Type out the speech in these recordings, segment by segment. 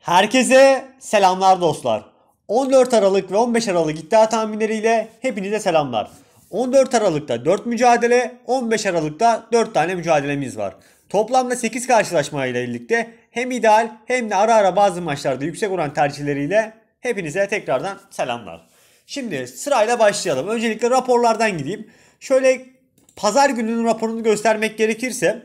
Herkese selamlar dostlar. 14 Aralık ve 15 Aralık iddia tahminleriyle hepinize selamlar. 14 Aralık'ta 4 mücadele, 15 Aralık'ta 4 tane mücadelemiz var. Toplamda 8 karşılaşma ile birlikte hem ideal hem de ara ara bazı maçlarda yüksek oran tercihleriyle hepinize tekrardan selamlar. Şimdi sırayla başlayalım. Öncelikle raporlardan gideyim. Şöyle pazar gününün raporunu göstermek gerekirse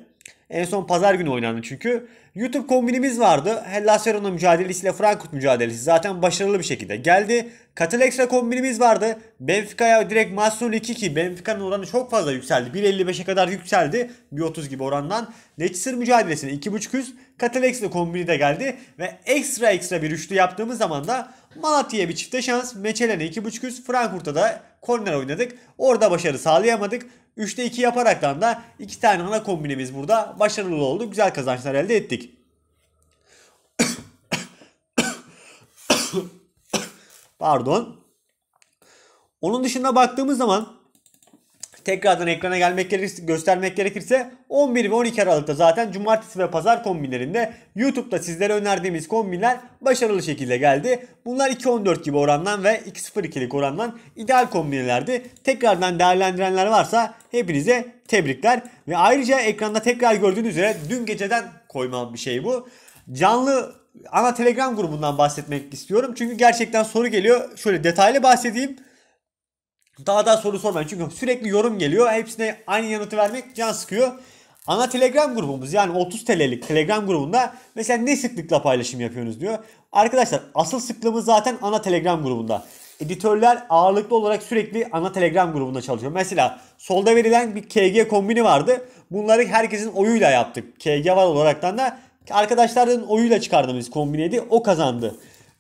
en son pazar günü oynandı çünkü. YouTube kombinimiz vardı. Hellas Verona mücadelesiyle Frankfurt mücadelesi zaten başarılı bir şekilde geldi. Katalextra kombinimiz vardı. Benfica'ya direkt Mason 2 ki Benfica'nın oranı çok fazla yükseldi. 1.55'e kadar yükseldi. 1.30 gibi orandan. Leicester mücadelesine 2.5 üst. Katalextra kombini de geldi. Ve ekstra ekstra bir üçlü yaptığımız zaman da Malatya'ya bir çifte şans. Meçelen'e 2.5 üst. Frankfurt'ta da korner oynadık. Orada başarı sağlayamadık. 3'te 2 yaparaktan da 2 tane ana kombinimiz burada başarılı oldu. Güzel kazançlar elde ettik. Pardon. Onun dışında baktığımız zaman tekrardan ekrana gelmek gerekirse, göstermek gerekirse 11 ve 12 Aralık'ta zaten cumartesi ve pazar kombinlerinde YouTube'da sizlere önerdiğimiz kombinler başarılı şekilde geldi. Bunlar 2.14 gibi orandan ve 2.02'lik orandan ideal kombinlerdi. Tekrardan değerlendirenler varsa hepinize tebrikler. Ve ayrıca ekranda tekrar gördüğünüz üzere dün geceden koymam bir şey bu. Canlı ana Telegram grubundan bahsetmek istiyorum. Çünkü gerçekten soru geliyor. Şöyle detaylı bahsedeyim. Daha daha soru sormayın çünkü sürekli yorum geliyor. Hepsine aynı yanıtı vermek can sıkıyor. Ana Telegram grubumuz yani 30 TL'lik Telegram grubunda mesela ne sıklıkla paylaşım yapıyorsunuz diyor. Arkadaşlar asıl sıklığımız zaten ana Telegram grubunda. Editörler ağırlıklı olarak sürekli ana Telegram grubunda çalışıyor. Mesela solda verilen bir KG kombini vardı. Bunları herkesin oyuyla yaptık. KG var olaraktan da arkadaşların oyuyla çıkardığımız kombineydi. O kazandı.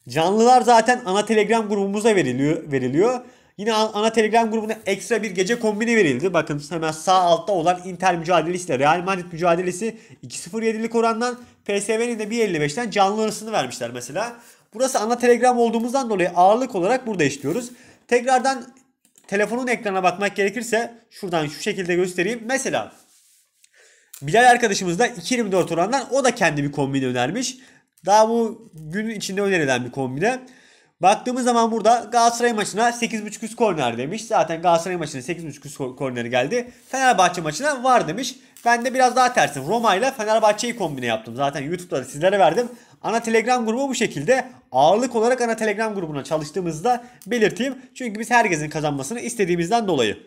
Canlılar zaten ana Telegram grubumuza veriliyor. veriliyor. Yine ana Telegram grubuna ekstra bir gece kombini verildi. Bakın hemen sağ altta olan Inter mücadelesi ile Real Madrid mücadelesi 2.07'lik orandan PSV'nin de 1.55'ten canlı arasını vermişler mesela. Burası ana Telegram olduğumuzdan dolayı ağırlık olarak burada işliyoruz. Tekrardan telefonun ekranına bakmak gerekirse şuradan şu şekilde göstereyim. Mesela Bilal arkadaşımız da 2.24 orandan o da kendi bir kombini önermiş. Daha bu gün içinde önerilen bir kombine. Baktığımız zaman burada Galatasaray maçına 8.5 üst korner demiş. Zaten Galatasaray maçına 8.5 üst korneri geldi. Fenerbahçe maçına var demiş. Ben de biraz daha tersim. Roma ile Fenerbahçe'yi kombine yaptım. Zaten YouTube'da da sizlere verdim. Ana Telegram grubu bu şekilde. Ağırlık olarak ana Telegram grubuna çalıştığımızda belirteyim. Çünkü biz herkesin kazanmasını istediğimizden dolayı.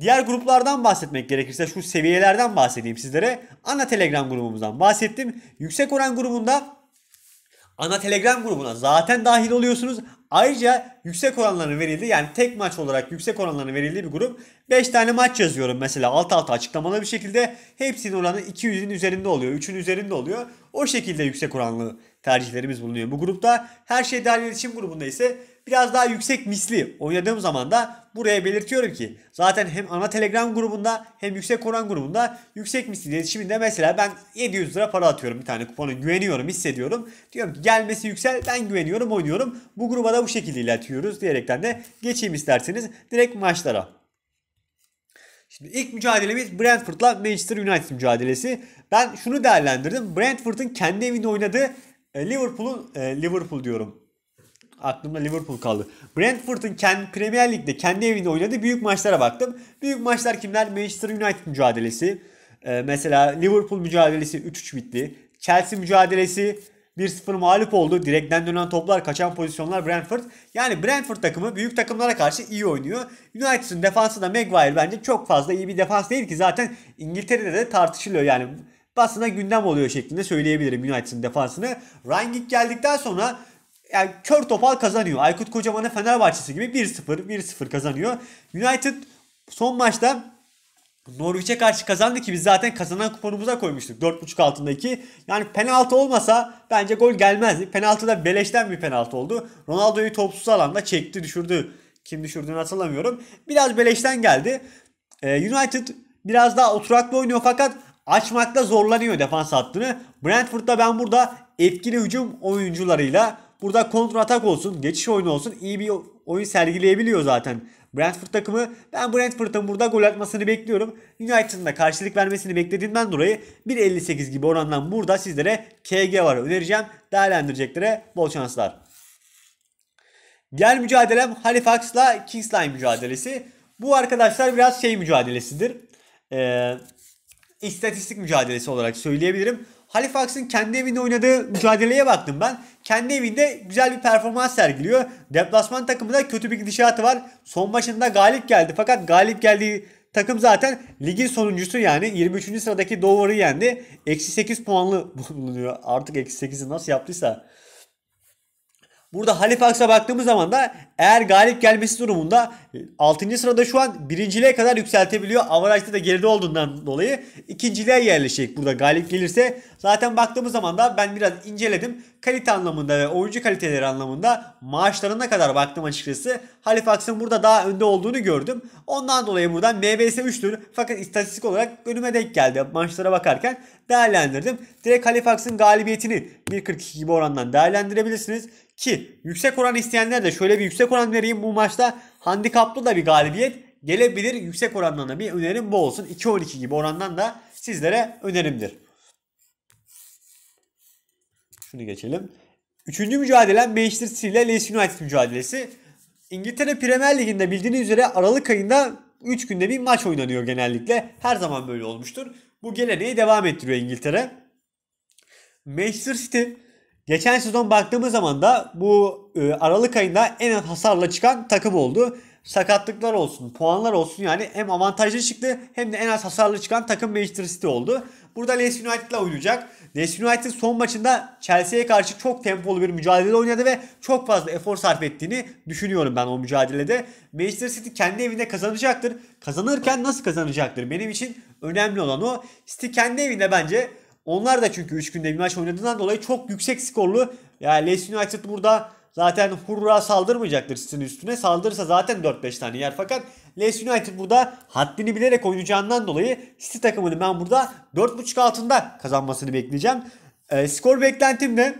Diğer gruplardan bahsetmek gerekirse şu seviyelerden bahsedeyim sizlere. Ana Telegram grubumuzdan bahsettim. Yüksek oran grubunda ana Telegram grubuna zaten dahil oluyorsunuz. Ayrıca yüksek oranların verildi yani tek maç olarak yüksek oranların verildiği bir grup. 5 tane maç yazıyorum mesela alt alta açıklamalı bir şekilde. Hepsinin oranı 200'ün üzerinde oluyor, 3'ün üzerinde oluyor. O şekilde yüksek oranlı tercihlerimiz bulunuyor. Bu grupta her şey dahil iletişim grubunda ise biraz daha yüksek misli oynadığım zaman da buraya belirtiyorum ki zaten hem ana telegram grubunda hem yüksek oran grubunda yüksek misli iletişiminde mesela ben 700 lira para atıyorum bir tane kuponu güveniyorum hissediyorum. Diyorum ki gelmesi yüksel ben güveniyorum oynuyorum. Bu gruba da bu şekilde iletiyoruz diyerekten de geçeyim isterseniz direkt maçlara. Şimdi ilk mücadelemiz Brentford'la Manchester United mücadelesi. Ben şunu değerlendirdim. Brentford'un kendi evinde oynadığı e, Liverpool'un e, Liverpool diyorum. Aklımda Liverpool kaldı. Brentford'un kendi Premier Lig'de kendi evinde oynadığı büyük maçlara baktım. Büyük maçlar kimler? Manchester United mücadelesi. E, mesela Liverpool mücadelesi 3-3 bitti. Chelsea mücadelesi 1-0 mağlup oldu. Direkten dönen toplar, kaçan pozisyonlar Brentford. Yani Brentford takımı büyük takımlara karşı iyi oynuyor. United'ın defansı da Maguire bence çok fazla iyi bir defans değil ki zaten İngiltere'de de tartışılıyor yani aslında gündem oluyor şeklinde söyleyebilirim United'in defansını. Rangnick geldikten sonra yani kör topal kazanıyor. Aykut Kocaman'ın Fenerbahçesi gibi 1-0 1-0 kazanıyor. United son maçta Norwich'e karşı kazandı ki biz zaten kazanan kuponumuza koymuştuk 4.5 altındaki. Yani penaltı olmasa bence gol gelmezdi. Penaltı da beleşten bir penaltı oldu. Ronaldo'yu topsuz alanda çekti düşürdü. Kim düşürdüğünü hatırlamıyorum. Biraz beleşten geldi. Ee, United biraz daha oturaklı oynuyor fakat açmakta zorlanıyor defans hattını. Brentford'da ben burada etkili hücum oyuncularıyla burada kontra atak olsun, geçiş oyunu olsun iyi bir oyun sergileyebiliyor zaten. Brentford takımı ben Brentford'ın burada gol atmasını bekliyorum. United'ın da karşılık vermesini beklediğimden dolayı 1.58 gibi orandan burada sizlere KG var önereceğim. Değerlendireceklere bol şanslar. Diğer mücadelem Halifax'la Kingsline mücadelesi. Bu arkadaşlar biraz şey mücadelesidir. Eee istatistik mücadelesi olarak söyleyebilirim. Halifax'ın kendi evinde oynadığı mücadeleye baktım ben. Kendi evinde güzel bir performans sergiliyor. Deplasman takımında kötü bir gidişatı var. Son maçında galip geldi fakat galip geldiği takım zaten ligin sonuncusu yani 23. sıradaki Dover'ı yendi. Eksi 8 puanlı bulunuyor. Artık eksi 8'i nasıl yaptıysa. Burada Halifax'a baktığımız zaman da eğer galip gelmesi durumunda 6. E, sırada şu an birinciliğe kadar yükseltebiliyor. Avarajda da geride olduğundan dolayı ikinciliğe yerleşecek burada galip gelirse. Zaten baktığımız zaman da ben biraz inceledim kalite anlamında ve oyuncu kaliteleri anlamında maaşlarına kadar baktım açıkçası. Halifax'ın burada daha önde olduğunu gördüm. Ondan dolayı buradan MBS 3'tür fakat istatistik olarak önüme denk geldi. Maçlara bakarken değerlendirdim. Direkt Halifax'ın galibiyetini 1.42 gibi orandan değerlendirebilirsiniz. Ki yüksek oran isteyenler de şöyle bir yüksek oran vereyim bu maçta. Handikaplı da bir galibiyet gelebilir. Yüksek orandan bir önerim bu olsun. 2.12 gibi orandan da sizlere önerimdir şunu geçelim. Üçüncü mücadele Manchester City ile Leeds United mücadelesi. İngiltere Premier Ligi'nde bildiğiniz üzere Aralık ayında 3 günde bir maç oynanıyor genellikle. Her zaman böyle olmuştur. Bu geleneği devam ettiriyor İngiltere. Manchester City geçen sezon baktığımız zaman da bu e, Aralık ayında en az hasarla çıkan takım oldu sakatlıklar olsun, puanlar olsun yani hem avantajlı çıktı hem de en az hasarlı çıkan takım Manchester City oldu. Burada Leicester Leeds ile oynayacak. Leicester United son maçında Chelsea'ye karşı çok tempolu bir mücadele oynadı ve çok fazla efor sarf ettiğini düşünüyorum ben o mücadelede. Manchester City kendi evinde kazanacaktır. Kazanırken nasıl kazanacaktır? Benim için önemli olan o. City kendi evinde bence onlar da çünkü 3 günde bir maç oynadığından dolayı çok yüksek skorlu. Yani Leicester United burada Zaten Hurra saldırmayacaktır Sizin üstüne. Saldırırsa zaten 4-5 tane yer. Fakat Leeds United burada haddini bilerek oynayacağından dolayı City takımını ben burada 4.5 altında kazanmasını bekleyeceğim. E, skor beklentim de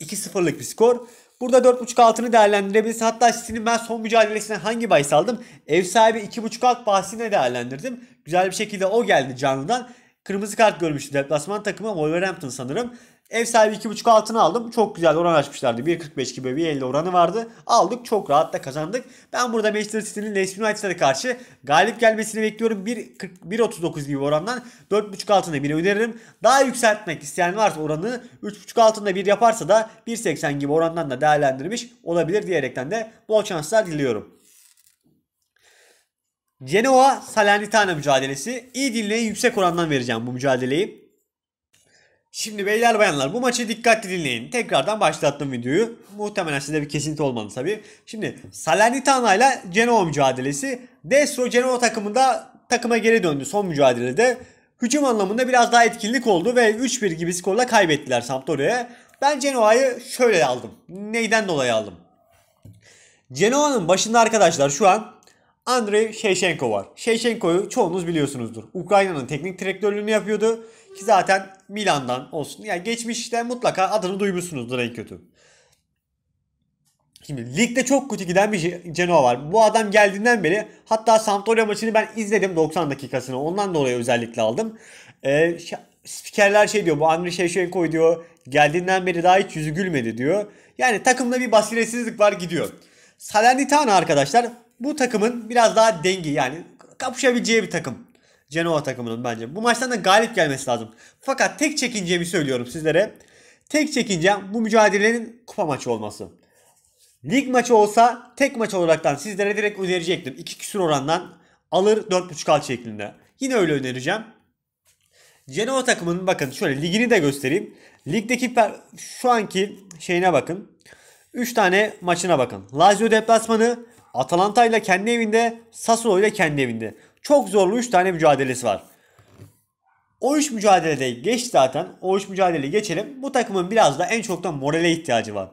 2-0'lık bir skor. Burada 4.5 altını değerlendirebiliriz. Hatta City'nin ben son mücadelesine hangi bay saldım? Ev sahibi 2.5 alt bahisine değerlendirdim. Güzel bir şekilde o geldi canlıdan. Kırmızı kart görmüştü deplasman takımı Wolverhampton sanırım. Ev sahibi 2.5 altına aldım. Çok güzel oran açmışlardı. 1.45 gibi bir 50 oranı vardı. Aldık. Çok rahat da kazandık. Ben burada Manchester City'nin Leicester United'a karşı galip gelmesini bekliyorum. 1.39 gibi orandan 4.5 altında bir öneririm. Daha yükseltmek isteyen varsa oranı 3.5 altında bir yaparsa da 1.80 gibi orandan da değerlendirmiş olabilir diyerekten de bol şanslar diliyorum. Genoa Salernitana mücadelesi. İyi dinleyin yüksek orandan vereceğim bu mücadeleyi. Şimdi beyler bayanlar bu maçı dikkatli dinleyin. Tekrardan başlattım videoyu. Muhtemelen size bir kesinti olmadı tabi. Şimdi Salernitana ile Genoa mücadelesi. Destro Genoa takımında takıma geri döndü son mücadelede. Hücum anlamında biraz daha etkinlik oldu ve 3-1 gibi skorla kaybettiler Sampdoria'ya. Ben Genoa'yı şöyle aldım. Neyden dolayı aldım? Genoa'nın başında arkadaşlar şu an Andrei Shevchenko var. Shevchenko'yu çoğunuz biliyorsunuzdur. Ukrayna'nın teknik direktörlüğünü yapıyordu. Ki zaten Milan'dan olsun. Yani geçmişte mutlaka adını duymuşsunuzdur en kötü. Şimdi ligde çok kötü giden bir Genoa var. Bu adam geldiğinden beri hatta Sampdoria maçını ben izledim 90 dakikasını. Ondan dolayı özellikle aldım. Ee, spikerler şey diyor bu Andriy Shevchenko diyor geldiğinden beri daha hiç yüzü gülmedi diyor. Yani takımda bir basiretsizlik var gidiyor. Salernitana arkadaşlar bu takımın biraz daha dengi yani kapışabileceği bir takım. Genoa takımının bence. Bu maçtan da galip gelmesi lazım. Fakat tek çekincemi söylüyorum sizlere. Tek çekincem bu mücadelenin kupa maçı olması. Lig maçı olsa tek maç olaraktan sizlere direkt önerecektim. 2 küsur orandan alır 4.5 al şeklinde. Yine öyle önereceğim. Genoa takımının bakın şöyle ligini de göstereyim. Ligdeki şu anki şeyine bakın. 3 tane maçına bakın. Lazio deplasmanı, Atalanta ile kendi evinde, Sassuolo ile kendi evinde. Çok zorlu 3 tane mücadelesi var. O 3 mücadelede geç zaten. O 3 mücadeleyi geçelim. Bu takımın biraz da en çok da morale ihtiyacı var.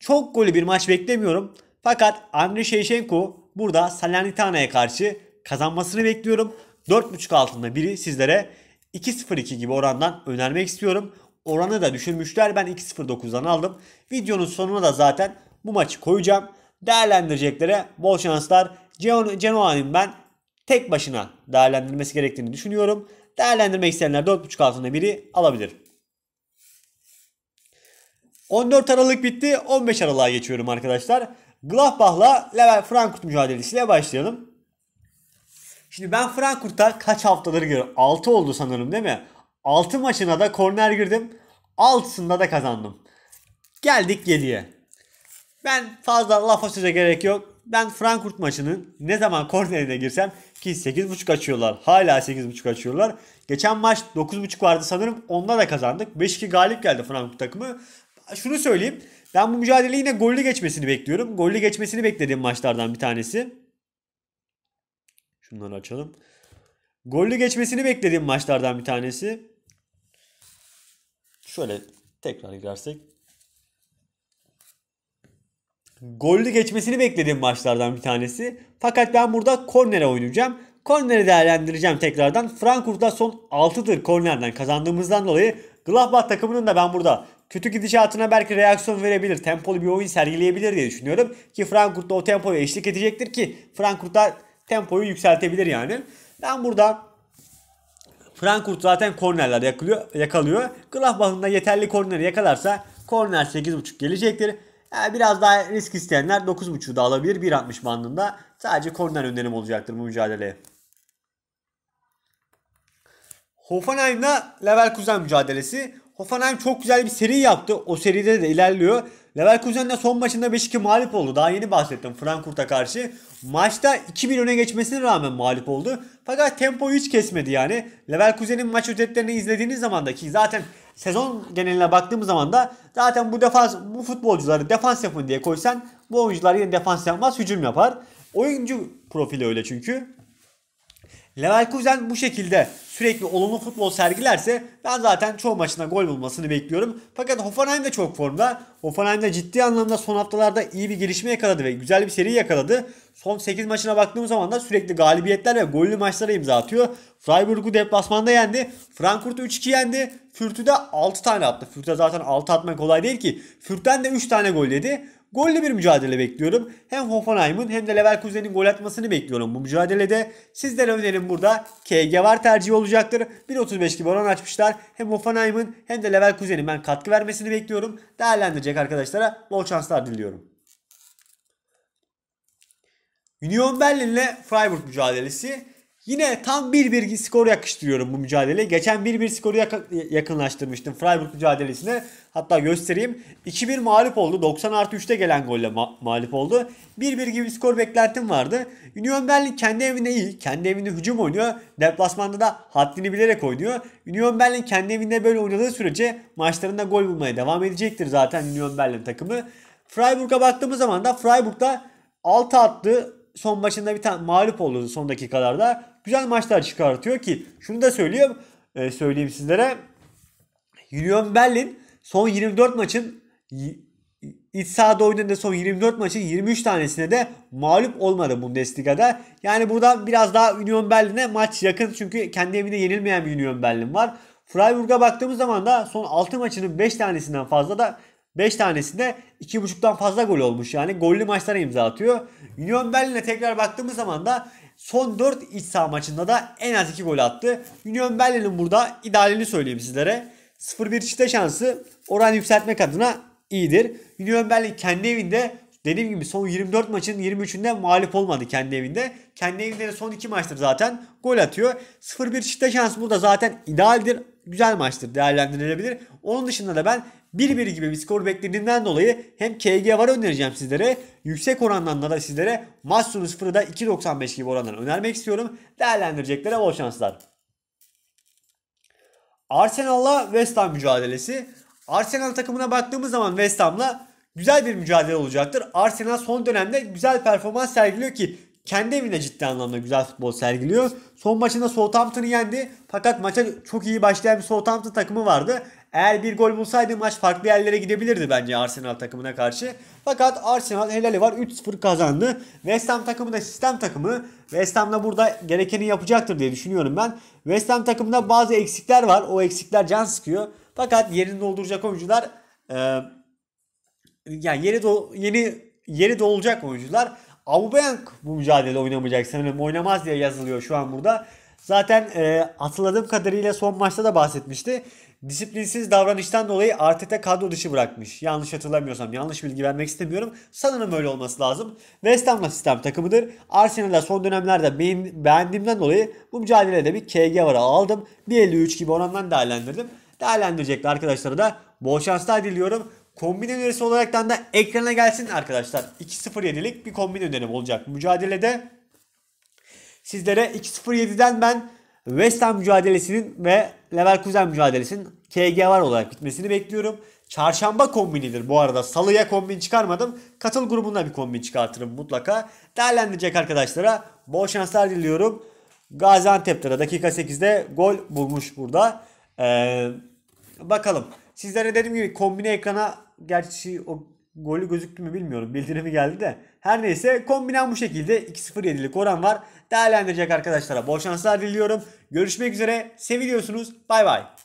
Çok golü bir maç beklemiyorum. Fakat Andriy Shevchenko burada Salernitana'ya karşı kazanmasını bekliyorum. 4.5 altında biri sizlere 2.02 gibi orandan önermek istiyorum. Oranı da düşürmüşler. Ben 2.09'dan aldım. Videonun sonuna da zaten bu maçı koyacağım. Değerlendireceklere bol şanslar. Genoa'nın ben tek başına değerlendirmesi gerektiğini düşünüyorum. Değerlendirmek isteyenler 4.5 altında biri alabilir. 14 Aralık bitti. 15 Aralık'a geçiyorum arkadaşlar. Gladbach'la Level Frankfurt mücadelesiyle başlayalım. Şimdi ben Frankfurt'ta kaç haftaları görüyorum? 6 oldu sanırım değil mi? 6 maçına da korner girdim. 6'sında da kazandım. Geldik 7'ye. Ben fazla lafa söze gerek yok. Ben Frankfurt maçının ne zaman kornerine girsem ki 8.5 açıyorlar. Hala 8.5 açıyorlar. Geçen maç 9.5 vardı sanırım. Onda da kazandık. 5-2 galip geldi Frankfurt takımı. Şunu söyleyeyim. Ben bu mücadeleyi yine gollü geçmesini bekliyorum. Gollü geçmesini beklediğim maçlardan bir tanesi. Şunları açalım. Gollü geçmesini beklediğim maçlardan bir tanesi. Şöyle tekrar girersek gollü geçmesini beklediğim maçlardan bir tanesi. Fakat ben burada kornere oynayacağım. Kornere değerlendireceğim tekrardan. Frankfurt'ta son 6'dır kornerden kazandığımızdan dolayı Gladbach takımının da ben burada kötü gidişatına belki reaksiyon verebilir. Tempolu bir oyun sergileyebilir diye düşünüyorum. Ki Frankfurt'ta o tempoya eşlik edecektir ki Frankfurt'ta tempoyu yükseltebilir yani. Ben burada Frankfurt zaten kornerler yakalıyor. yakalıyor. Gladbach'ın da yeterli korneri yakalarsa korner 8.5 gelecektir. Yani ee, biraz daha risk isteyenler 9.5'u da alabilir. 1.60 bandında sadece korner önerim olacaktır bu mücadeleye. Hoffenheim'la Leverkusen mücadelesi. Hoffenheim çok güzel bir seri yaptı. O seride de ilerliyor. de son maçında 5-2 mağlup oldu. Daha yeni bahsettim Frankfurt'a karşı. Maçta 2-1 öne geçmesine rağmen mağlup oldu. Fakat tempoyu hiç kesmedi yani. Leverkusen'in maç özetlerini izlediğiniz zaman da ki zaten sezon geneline baktığımız zaman da zaten bu defans bu futbolcuları defans yapın diye koysan bu oyuncular yine defans yapmaz hücum yapar. Oyuncu profili öyle çünkü. Leverkusen bu şekilde sürekli olumlu futbol sergilerse ben zaten çoğu maçına gol bulmasını bekliyorum. Fakat Hoffenheim de çok formda. Hoffenheim de ciddi anlamda son haftalarda iyi bir gelişme yakaladı ve güzel bir seri yakaladı. Son 8 maçına baktığım zaman da sürekli galibiyetler ve gollü maçlara imza atıyor. Freiburg'u deplasmanda yendi. Frankfurt'u 3-2 yendi. Fürt'ü de 6 tane attı. Fürt'e zaten 6 atmak kolay değil ki. Fürt'ten de 3 tane gol yedi. Gollü bir mücadele bekliyorum. Hem Hoffenheim'ın hem de Leverkusen'in gol atmasını bekliyorum bu mücadelede. Sizden önerim burada KG var tercih olacaktır. 1.35 gibi oran açmışlar. Hem Hoffenheim'ın hem de Leverkusen'in ben katkı vermesini bekliyorum. Değerlendirecek arkadaşlara bol şanslar diliyorum. Union Berlin ile Freiburg mücadelesi. Yine tam 1-1 skor yakıştırıyorum bu mücadeleye. Geçen 1-1 skoru yakınlaştırmıştım Freiburg mücadelesine. Hatta göstereyim. 2-1 mağlup oldu. 90 artı 3'te gelen golle ma- mağlup oldu. 1-1 gibi bir skor beklentim vardı. Union Berlin kendi evinde iyi. Kendi evinde hücum oynuyor. Deplasmanda da haddini bilerek oynuyor. Union Berlin kendi evinde böyle oynadığı sürece maçlarında gol bulmaya devam edecektir zaten Union Berlin takımı. Freiburg'a baktığımız zaman da Freiburg'da 6 attı. Son maçında bir tane mağlup oldu son dakikalarda güzel maçlar çıkartıyor ki şunu da söyleyeyim, e, söyleyeyim sizlere. Union Berlin son 24 maçın iç sahada oynadığı son 24 maçın 23 tanesine de mağlup olmadı Bundesliga'da. Yani burada biraz daha Union Berlin'e maç yakın çünkü kendi evinde yenilmeyen bir Union Berlin var. Freiburg'a baktığımız zaman da son 6 maçının 5 tanesinden fazla da 5 tanesinde 2.5'tan fazla gol olmuş yani gollü maçlara imza atıyor. Union Berlin'e tekrar baktığımız zaman da son 4 iç saha maçında da en az 2 gol attı. Union Berlin'in burada idealini söyleyeyim sizlere. 0-1 çifte şansı oran yükseltmek adına iyidir. Union Berlin kendi evinde dediğim gibi son 24 maçın 23'ünde mağlup olmadı kendi evinde. Kendi evinde de son 2 maçtır zaten gol atıyor. 0-1 çifte şansı burada zaten idealdir. Güzel maçtır değerlendirilebilir. Onun dışında da ben Birbiri gibi bir skor beklediğinden dolayı hem KG var önereceğim sizlere. Yüksek orandan da sizlere maç sonu da 2.95 gibi oranlar önermek istiyorum. Değerlendireceklere bol şanslar. Arsenal'la West Ham mücadelesi. Arsenal takımına baktığımız zaman West Ham'la güzel bir mücadele olacaktır. Arsenal son dönemde güzel performans sergiliyor ki kendi evinde ciddi anlamda güzel futbol sergiliyor. Son maçında Southampton'ı yendi. Fakat maça çok iyi başlayan bir Southampton takımı vardı. Eğer bir gol bulsaydı maç farklı yerlere gidebilirdi bence Arsenal takımına karşı. Fakat Arsenal helali var 3-0 kazandı. West Ham takımı da sistem takımı. West Ham'da burada gerekeni yapacaktır diye düşünüyorum ben. West Ham takımında bazı eksikler var. O eksikler can sıkıyor. Fakat yerini dolduracak oyuncular e, yani yeri do, yeni yeri dolacak oyuncular. Aubameyang bu mücadelede oynamayacak sanırım. Oynamaz diye yazılıyor şu an burada. Zaten e, hatırladığım kadarıyla son maçta da bahsetmişti. Disiplinsiz davranıştan dolayı Arteta kadro dışı bırakmış. Yanlış hatırlamıyorsam yanlış bilgi vermek istemiyorum. Sanırım öyle olması lazım. West Ham'la sistem takımıdır. Arsenal'da son dönemlerde beğen, beğendiğimden dolayı bu mücadelede bir KG vara aldım. 1.53 gibi orandan değerlendirdim. Değerlendirecekli arkadaşlara da bol şanslar diliyorum. Kombine önerisi olaraktan da ekrana gelsin arkadaşlar. 2.07'lik bir kombin önerim olacak mücadelede. Sizlere 2.07'den ben West Ham mücadelesinin ve Leverkusen mücadelesinin KG var olarak bitmesini bekliyorum. Çarşamba kombinidir bu arada. Salıya kombin çıkarmadım. Katıl grubunda bir kombin çıkartırım mutlaka. Değerlendirecek arkadaşlara bol şanslar diliyorum. Gaziantep'te de dakika 8'de gol bulmuş burada. Ee, bakalım. Sizlere dediğim gibi kombine ekrana gerçi o golü gözüktü mü bilmiyorum. Bildirimi geldi de. Her neyse kombinen bu şekilde 2-0 yedilik oran var. Değerlendirecek arkadaşlara bol şanslar diliyorum. Görüşmek üzere. Seviliyorsunuz. Bay bay.